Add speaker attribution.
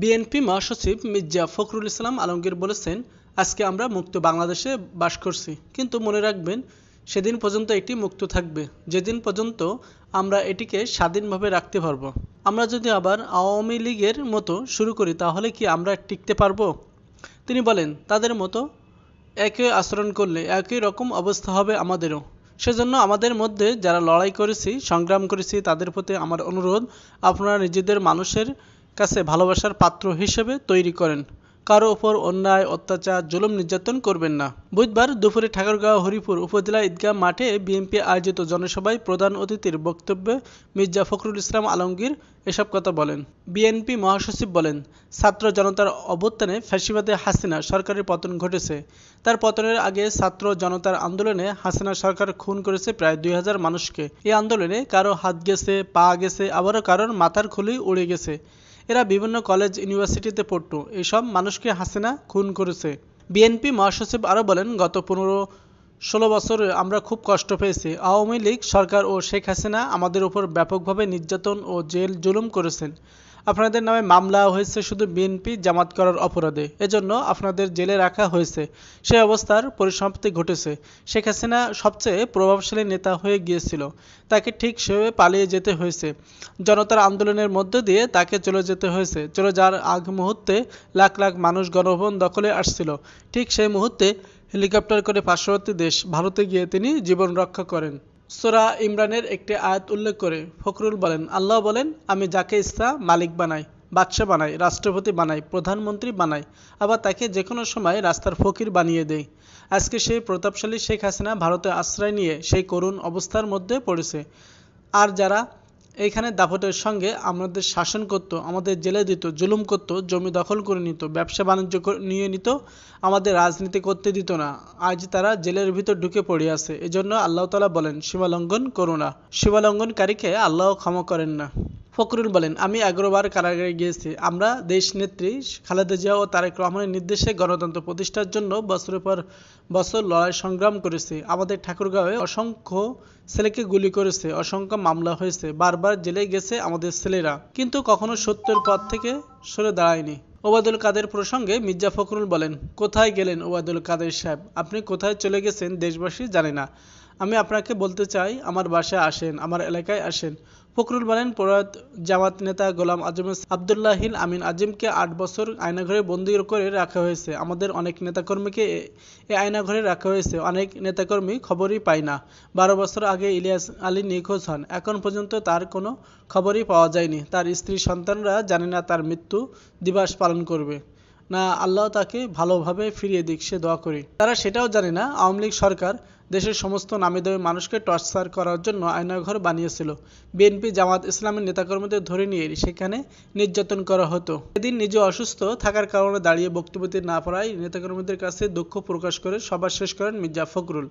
Speaker 1: BNP মহাসচিব মির্জা ফখরুল ইসলাম আলমগীর বলেছেন আজকে আমরা মুক্ত বাংলাদেশে বাস করছি কিন্তু মনে রাখবেন সেদিন পর্যন্ত এটি মুক্ত থাকবে যেদিন পর্যন্ত আমরা এটিকে স্বাধীনভাবে রাখতে পারবো আমরা যদি আবার আওয়ামী লীগের মতো শুরু করি তাহলে কি আমরা টিকতে পারবো তিনি বলেন তাদের মতো একই আচরণ করলে একই রকম অবস্থা হবে আমাদেরও সেজন্য আমাদের মধ্যে যারা লড়াই করেছি সংগ্রাম করেছি তাদের প্রতি আমার অনুরোধ আপনারা নিজেদের মানুষের কাছে ভালোবাসার পাত্র হিসেবে তৈরি করেন কারো ওপর অন্যায় অত্যাচার জুলুম নির্যাতন করবেন না বুধবার দুপুরে ঠাকুরগাঁও হরিপুর উপজেলা ঈদগাহ মাঠে বিএনপি আয়োজিত জনসভায় প্রধান অতিথির বক্তব্যে মির্জা ফখরুল ইসলাম আলমগীর এসব কথা বলেন বিএনপি মহাসচিব বলেন ছাত্র জনতার অবদানে ফ্যাসিবাদে হাসিনা সরকারের পতন ঘটেছে তার পতনের আগে ছাত্র জনতার আন্দোলনে হাসিনা সরকার খুন করেছে প্রায় দুই হাজার মানুষকে এই আন্দোলনে কারো হাত গেছে পা গেছে আবারও কারোর মাথার খুলি উড়ে গেছে এরা বিভিন্ন কলেজ ইউনিভার্সিটিতে পড়তো এসব মানুষকে হাসিনা খুন করেছে বিএনপি মহাসচিব আরও বলেন গত পনেরো ষোলো বছরে আমরা খুব কষ্ট পেয়েছি আওয়ামী লীগ সরকার ও শেখ হাসিনা আমাদের উপর ব্যাপকভাবে নির্যাতন ও জেল জুলুম করেছেন আপনাদের নামে মামলা হয়েছে শুধু বিএনপি জামাত করার অপরাধে এজন্য আপনাদের জেলে রাখা হয়েছে সে অবস্থার পরিসমাপ্তি ঘটেছে শেখ হাসিনা সবচেয়ে প্রভাবশালী নেতা হয়ে গিয়েছিল তাকে ঠিক সেভাবে পালিয়ে যেতে হয়েছে জনতার আন্দোলনের মধ্য দিয়ে তাকে চলে যেতে হয়েছে চলে যাওয়ার আগ মুহূর্তে লাখ লাখ মানুষ গণভবন দখলে আসছিল ঠিক সেই মুহূর্তে হেলিকপ্টার করে পার্শ্ববর্তী দেশ ভারতে গিয়ে তিনি জীবন রক্ষা করেন সোরা ইমরানের একটি আয়াত উল্লেখ করে ফখরুল বলেন আল্লাহ বলেন আমি যাকে ইচ্ছা মালিক বানাই বাদশা বানাই রাষ্ট্রপতি বানাই প্রধানমন্ত্রী বানাই আবার তাকে যে কোনো সময় রাস্তার ফকির বানিয়ে দেয় আজকে সেই প্রতাপশালী শেখ হাসিনা ভারতে আশ্রয় নিয়ে সেই করুণ অবস্থার মধ্যে পড়েছে আর যারা এইখানে দাপটের সঙ্গে আমাদের শাসন করত আমাদের জেলে দিত জুলুম করত জমি দখল করে নিত ব্যবসা বাণিজ্য নিয়ে নিত আমাদের রাজনীতি করতে দিত না আজ তারা জেলের ভিতর ঢুকে পড়ে আছে এজন্য আল্লাহ তালা বলেন সীমালঙ্ঘন করো না সীমালঙ্ঘনকারীকে আল্লাহ ক্ষমা করেন না ফখরুল বলেন আমি এগারোবার কারাগারে গিয়েছি আমরা দেশ নেত্রী খালেদা জিয়া ও তারেক রহমানের নির্দেশে গণতন্ত্র প্রতিষ্ঠার জন্য বছরের পর বছর লড়াই সংগ্রাম করেছি আমাদের ঠাকুরগাঁওয়ে অসংখ্য ছেলেকে গুলি করেছে অসংখ্য মামলা হয়েছে বারবার জেলে গেছে আমাদের ছেলেরা কিন্তু কখনো সত্যের পথ থেকে সরে দাঁড়ায়নি ওবায়দুল কাদের প্রসঙ্গে মির্জা ফখরুল বলেন কোথায় গেলেন ওবায়দুল কাদের সাহেব আপনি কোথায় চলে গেছেন দেশবাসী জানে না আমি আপনাকে বলতে চাই আমার বাসায় আসেন আমার এলাকায় আসেন ফখরুল বলেন প্রয়াত জামাত নেতা গোলাম আজম আবদুল্লাহিন আমিন আজিমকে আট বছর আয়নাঘরে বন্দী করে রাখা হয়েছে আমাদের অনেক নেতাকর্মীকে এই আয়নাঘরে রাখা হয়েছে অনেক নেতাকর্মী খবরই পায় না বারো বছর আগে ইলিয়াস আলী নিখোঁজ হন এখন পর্যন্ত তার কোনো খবরই পাওয়া যায়নি তার স্ত্রী সন্তানরা জানে না তার মৃত্যু দিবস পালন করবে না আল্লাহ তাকে ভালোভাবে ফিরিয়ে দিক সে দোয়া করি তারা সেটাও জানে না আওয়ামী লীগ সরকার দেশের সমস্ত নামিদামি মানুষকে টর্চার করার জন্য আয়নাঘর বানিয়েছিল বিএনপি জামাত ইসলামের নেতাকর্মীদের ধরে নিয়ে সেখানে নির্যাতন করা হতো এদিন নিজে অসুস্থ থাকার কারণে দাঁড়িয়ে বক্তব্য না পারায় নেতাকর্মীদের কাছে দুঃখ প্রকাশ করে সভা শেষ করেন মির্জা ফখরুল